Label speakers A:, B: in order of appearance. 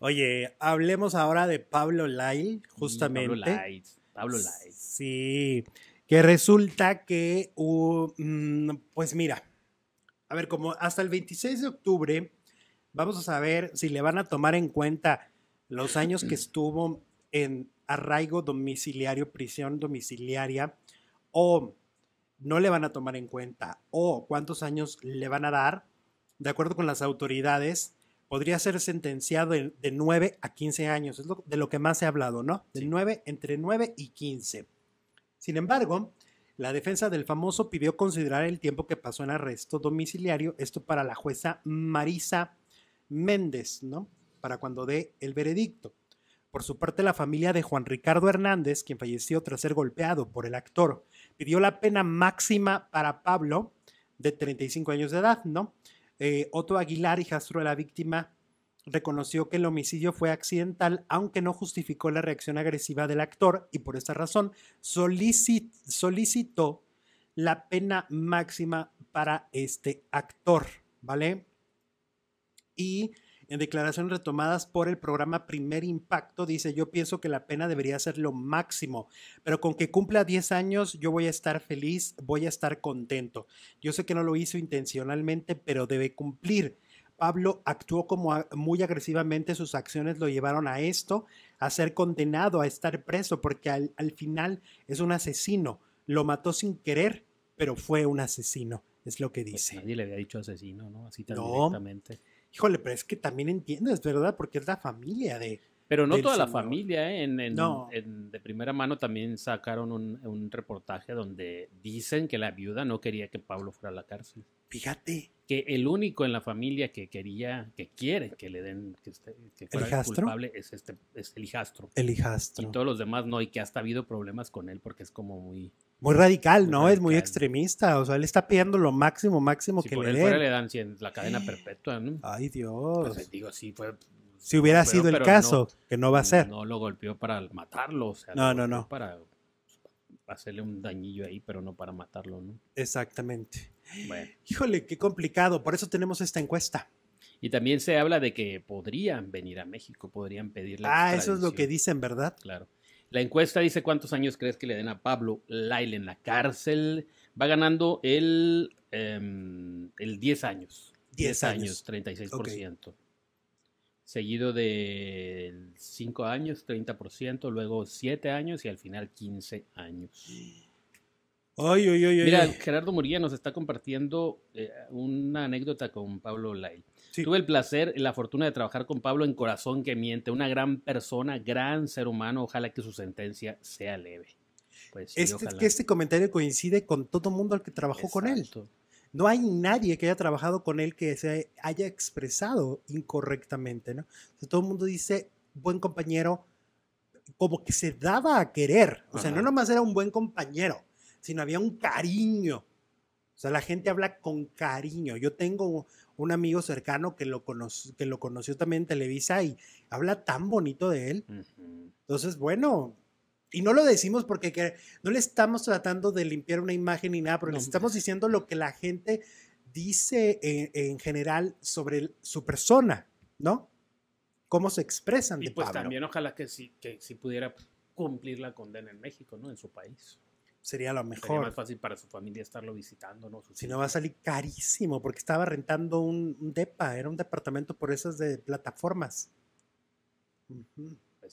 A: Oye, hablemos ahora de Pablo Lyle, mm, justamente. Pablo Lyle, Sí, que resulta que, mm, pues mira, a ver, como hasta el 26 de octubre vamos a saber si le van a tomar en cuenta los años que estuvo en arraigo domiciliario, prisión domiciliaria, o no le van a tomar en cuenta, o cuántos años le van a dar, de acuerdo con las autoridades, podría ser sentenciado de, 9 a 15 años, es de lo que más he hablado, ¿no? De 9, entre 9 y 15. Sin embargo, la defensa del famoso pidió considerar el tiempo que pasó en arresto domiciliario, esto para la jueza Marisa Méndez, ¿no? Para cuando dé el veredicto. Por su parte, la familia de Juan Ricardo Hernández, quien falleció tras ser golpeado por el actor, pidió la pena máxima para Pablo de 35 años de edad, ¿no? Eh, Otto Aguilar, hijastro de la víctima, reconoció que el homicidio fue accidental, aunque no justificó la reacción agresiva del actor y por esta razón solicitó la pena máxima para este actor, ¿vale? Y en declaraciones retomadas por el programa Primer Impacto, dice, yo pienso que la pena debería ser lo máximo, pero con que cumpla 10 años yo voy a estar feliz, voy a estar contento. Yo sé que no lo hizo intencionalmente, pero debe cumplir. Pablo actuó como muy agresivamente, sus acciones lo llevaron a esto, a ser condenado, a estar preso, porque al, final es un asesino. Lo mató sin querer, pero fue un asesino, es lo que pues
B: dice. nadie le había dicho asesino, ¿no? Así tan directamente híjole,
A: pero es que también entiendes, ¿verdad? Porque es la familia de... Pero no toda la
B: familia, ¿eh? en, no. de primera mano también sacaron un, un reportaje donde dicen que la viuda no quería que Pablo fuera a la cárcel. Fíjate, que el único en la familia que quería, que quiere que le den, que, este, fuera culpable es, este, es el hijastro. El hijastro. Y todos los demás no, y que hasta ha habido problemas con él porque es como muy...
A: Muy radical, ¿no? Es muy extremista. O sea, él está pidiendo lo máximo, máximo que le le dan
B: la cadena perpetua, ¿no? Ay, pues, Dios. digo, Si hubiera sido el caso, que no va a ser. No lo golpeó para matarlo, o sea, no, no, no. Para hacerle un dañillo ahí, pero no para matarlo, ¿no? Exactamente. Híjole, qué complicado. Por eso tenemos esta encuesta. Y también se habla de que podrían venir a México, podrían pedir la Ah, eso es lo que dicen, ¿verdad? Claro. La encuesta dice cuántos años crees que le den a Pablo Lail en la cárcel. Va ganando el, em, el 10 años. 10, años, 36%. Seguido de 5 años, 30%, luego 7 años y al final 15 años. Mira, Gerardo Murguía nos está compartiendo eh, una anécdota con Pablo Lai. Tuve el placer y la fortuna de trabajar con Pablo en Corazón que Miente, una gran persona, gran ser humano. Ojalá que su sentencia sea leve. Pues este, que este
A: comentario coincide con todo el mundo al que trabajó con él. No hay nadie que haya trabajado con él que se haya expresado incorrectamente, ¿no? todo el mundo dice, buen compañero, como que se daba a querer. O sea, no nomás era un buen compañero, sino había un cariño. O sea, la gente habla con cariño. Yo tengo un amigo cercano que lo, conoció, que lo conoció también en Televisa y habla tan bonito de él. Entonces, bueno, y no lo decimos porque no le estamos tratando de limpiar una imagen ni nada, pero le estamos diciendo lo que la gente dice e, en, general sobre su persona, ¿no? Cómo se expresan. Y pues también
B: ojalá que si que pudiera cumplir la condena en México, ¿no? En su país sería lo mejor. Sería más fácil para su familia estarlo visitando, ¿no? si no va a salir
A: carísimo, porque estaba rentando un, DEPA, era un departamento por esas de plataformas.